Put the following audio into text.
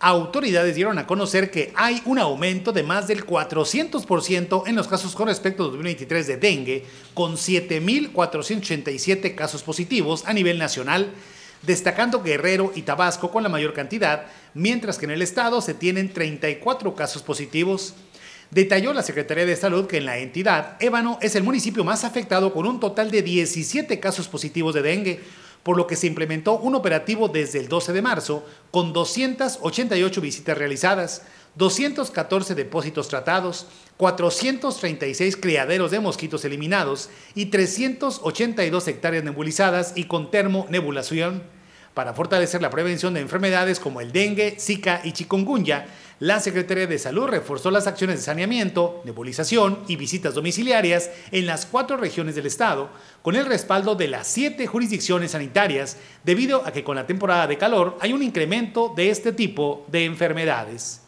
Autoridades dieron a conocer que hay un aumento de más del 400% en los casos con respecto a 2023 de dengue, con 7.487 casos positivos a nivel nacional, destacando Guerrero y Tabasco con la mayor cantidad, mientras que en el estado se tienen 34 casos positivos. Detalló la Secretaría de Salud que en la entidad, Ébano es el municipio más afectado con un total de 17 casos positivos de dengue, por lo que se implementó un operativo desde el 12 de marzo con 288 visitas realizadas, 214 depósitos tratados, 436 criaderos de mosquitos eliminados y 382 hectáreas nebulizadas y con termonebulación para fortalecer la prevención de enfermedades como el dengue, Zika y chikungunya, la Secretaría de Salud reforzó las acciones de saneamiento, nebulización y visitas domiciliarias en las cuatro regiones del estado, con el respaldo de las siete jurisdicciones sanitarias, debido a que con la temporada de calor hay un incremento de este tipo de enfermedades.